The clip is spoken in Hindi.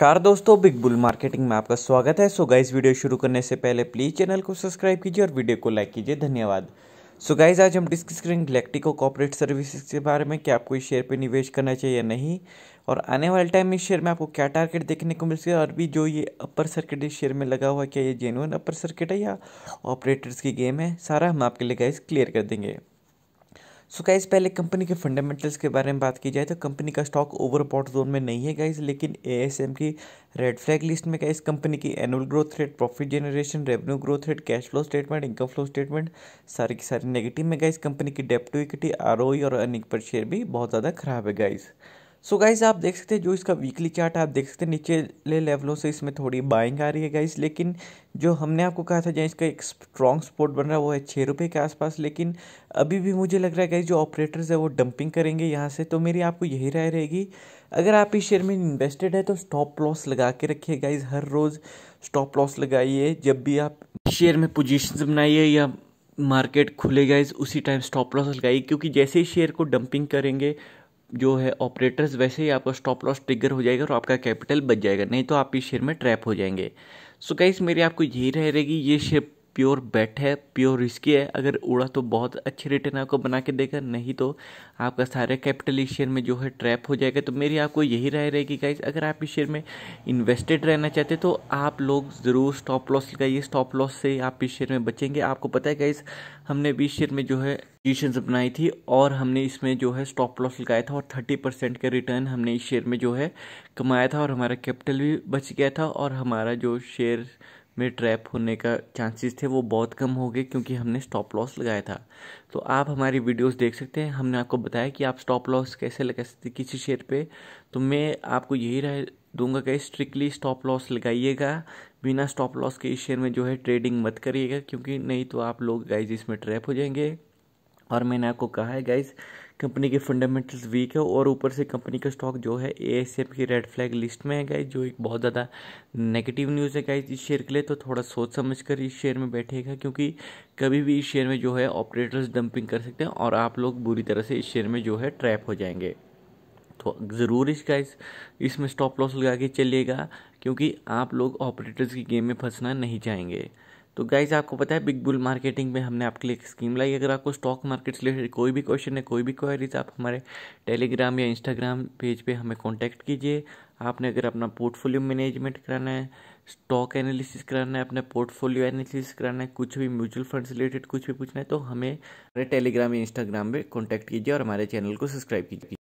नमस्कार दोस्तों बिग बुल मार्केटिंग में आपका स्वागत है सो गाइज वीडियो शुरू करने से पहले प्लीज़ चैनल को सब्सक्राइब कीजिए और वीडियो को लाइक कीजिए धन्यवाद सो गाइज आज हम डिस्कस करेंगे गलेक्टिको कॉपरेट सर्विसेज के बारे में कि आपको इस शेयर पे निवेश करना चाहिए या नहीं और आने वाले टाइम में इस शेयर में आपको क्या टारगेट देखने को मिल सके और भी जो ये अपर सर्किट इस शेयर में लगा हुआ क्या ये जेनुअन अपर सर्किट है या ऑपरेटर्स की गेम है सारा हम आपके लिए गाइज़ क्लियर कर देंगे सो गाइज पहले कंपनी के फंडामेंटल्स के बारे में बात की जाए तो कंपनी का स्टॉक ओवरबॉट जोन में नहीं है गाइज लेकिन ए एस एम की रेड फ्लैग लिस्ट में गाइज कंपनी की annual growth rate profit generation revenue growth rate cash flow statement income flow statement सारे की सारी नेगेटिव में गाइज कंपनी की डेप टू इक्विटी आर और अर्निंग पर शेयर भी बहुत ज़्यादा खराब है गाइज़ सो so गाइज आप देख सकते हैं जो इसका वीकली चार्ट आप देख सकते हैं ले लेवलों से इसमें थोड़ी बाइंग आ रही है गाइज लेकिन जो हमने आपको कहा था जहाँ इसका एक स्ट्रॉन्ग सपोर्ट बन रहा है वो है छः रुपये के आसपास लेकिन अभी भी मुझे लग रहा है गाइज जो ऑपरेटर्स है वो डंपिंग करेंगे यहाँ से तो मेरी आपको यही राय रहेगी अगर आप इस शेयर में इन्वेस्टेड है तो स्टॉप लॉस लगा के रखिए गाइज हर रोज़ स्टॉप लॉस लगाइए जब भी आप शेयर में पोजिशन बनाइए या मार्केट खुलेगा इस उसी टाइम स्टॉप लॉस लगाइए क्योंकि जैसे ही शेयर को डंपिंग करेंगे जो है ऑपरेटर्स वैसे ही आपका स्टॉप लॉस ट्रिगर हो जाएगा और आपका कैपिटल बच जाएगा नहीं तो आप इस शेयर में ट्रैप हो जाएंगे सो so गाइस मेरी आपको यही रह रहेगी ये शेयर प्योर बेट है प्योर रिस्की है अगर उड़ा तो बहुत अच्छे रिटर्न आपको बना के देगा नहीं तो आपका सारे कैपिटल इस शेयर में जो है ट्रैप हो जाएगा तो मेरी आपको यही राय रहेगी गाइज अगर आप इस शेयर में इन्वेस्टेड रहना चाहते तो आप लोग ज़रूर स्टॉप लॉस लगाइए स्टॉप लॉस से आप इस शेयर में बचेंगे आपको पता है गाइज हमने भी शेयर में जो है पोजिशन बनाई थी और हमने इसमें जो है स्टॉप लॉस लगाया था और थर्टी परसेंट का रिटर्न हमने इस शेयर में जो है कमाया था और हमारा कैपिटल भी बच गया था और हमारा जो शेयर में ट्रैप होने का चांसेस थे वो बहुत कम हो गए क्योंकि हमने स्टॉप लॉस लगाया था तो आप हमारी वीडियोस देख सकते हैं हमने आपको बताया कि आप स्टॉप लॉस कैसे लगा सकते किसी शेयर पे तो मैं आपको यही राय दूंगा कि स्ट्रिक्टली स्टॉप लॉस लगाइएगा बिना स्टॉप लॉस के इस शेयर में जो है ट्रेडिंग मत करिएगा क्योंकि नहीं तो आप लोग गाइज इसमें ट्रैप हो जाएंगे और मैंने आपको कहा है गाइज कंपनी के फंडामेंटल्स वीक है और ऊपर से कंपनी का स्टॉक जो है ए एस की रेड फ्लैग लिस्ट में है गाइज जो एक बहुत ज़्यादा नेगेटिव न्यूज़ है गाइज इस शेयर के लिए तो थोड़ा सोच समझ कर इस शेयर में बैठेगा क्योंकि कभी भी इस शेयर में जो है ऑपरेटर्स डंपिंग कर सकते हैं और आप लोग बुरी तरह से इस शेयर में जो है ट्रैप हो जाएंगे तो ज़रूर इसका इस इसमें स्टॉप लॉस लगा के चलिएगा क्योंकि आप लोग ऑपरेटर्स की गेम में फंसना नहीं चाहेंगे तो गाइज आपको पता है बिग बुल मार्केटिंग में हमने आपके लिए एक स्कीम लाई अगर आपको स्टॉक मार्केट से रिलेटेड कोई भी क्वेश्चन है कोई भी क्वेरीज आप हमारे टेलीग्राम या इंस्टाग्राम पेज पे हमें कांटेक्ट कीजिए आपने अगर अपना पोर्टफोलियो मैनेजमेंट कराना है स्टॉक एनालिसिस कराना है अपना पोर्टफोलियो एनालिसिस कराना है कुछ भी म्यूचुअल फंड रिलेटेड कुछ भी पूछना है तो हमें हमारे टेलीग्राम या इंस्टाग्राम पर कॉन्टैक्ट कीजिए और हमारे चैनल को सब्सक्राइब कीजिए